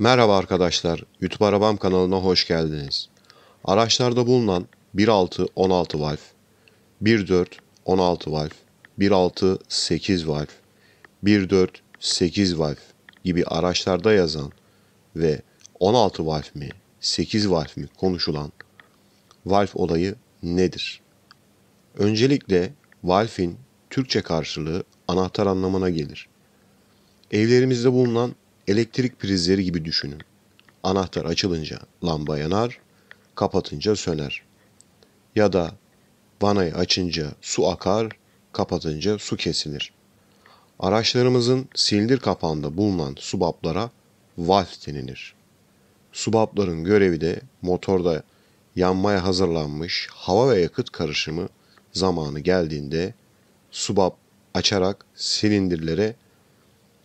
Merhaba arkadaşlar, YouTube Arabam kanalına hoş geldiniz. Araçlarda bulunan 1.6-16 valf, 1.4-16 valf, 1.6-8 valf, 1.4-8 valf gibi araçlarda yazan ve 16 valf mi, 8 valf mi konuşulan valf olayı nedir? Öncelikle valfin Türkçe karşılığı anahtar anlamına gelir. Evlerimizde bulunan Elektrik prizleri gibi düşünün. Anahtar açılınca lamba yanar, kapatınca söner. Ya da vanayı açınca su akar, kapatınca su kesilir. Araçlarımızın silindir kapağında bulunan subaplara valve denilir. Subapların görevi de motorda yanmaya hazırlanmış hava ve yakıt karışımı zamanı geldiğinde subap açarak silindirlere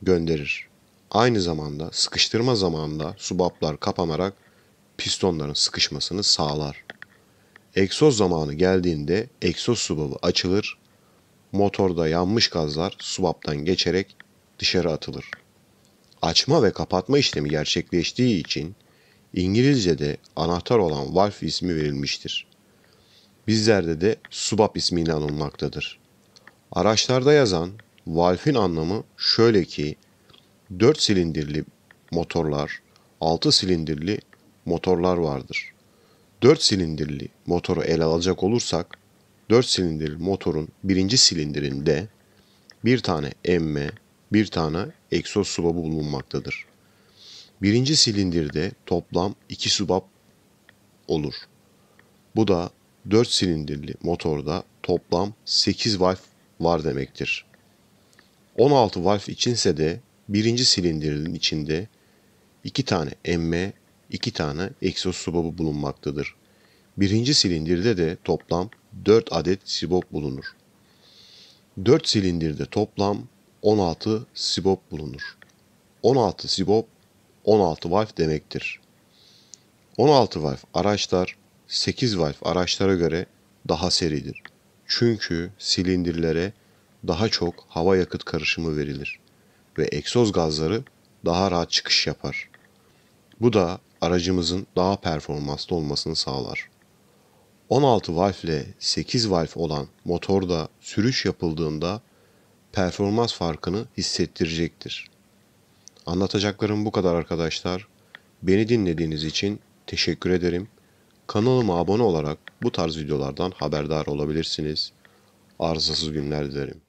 gönderir. Aynı zamanda sıkıştırma zamanında subaplar kapanarak pistonların sıkışmasını sağlar. Egzoz zamanı geldiğinde egzoz subabı açılır, motorda yanmış gazlar subaptan geçerek dışarı atılır. Açma ve kapatma işlemi gerçekleştiği için İngilizce'de anahtar olan valve ismi verilmiştir. Bizlerde de subap ismiyle anılmaktadır. Araçlarda yazan valve'in anlamı şöyle ki 4 silindirli motorlar, 6 silindirli motorlar vardır. 4 silindirli motoru ele alacak olursak 4 silindirli motorun birinci silindirinde bir tane emme, bir tane egzoz subabı bulunmaktadır. Birinci silindirde toplam 2 subab olur. Bu da 4 silindirli motorda toplam 8 valf var demektir. 16 valf içinse de Birinci silindirin içinde iki tane emme, iki tane egzoz subabı bulunmaktadır. Birinci silindirde de toplam 4 adet sibop bulunur. 4 silindirde toplam 16 sibop bulunur. 16 sibop 16 valf demektir. 16 valf araçlar 8 valf araçlara göre daha seridir. Çünkü silindirlere daha çok hava yakıt karışımı verilir ve egzoz gazları daha rahat çıkış yapar. Bu da aracımızın daha performanslı olmasını sağlar. 16 valf ile 8 valf olan motorda sürüş yapıldığında performans farkını hissettirecektir. Anlatacaklarım bu kadar arkadaşlar. Beni dinlediğiniz için teşekkür ederim. Kanalıma abone olarak bu tarz videolardan haberdar olabilirsiniz. Arızasız günler dilerim.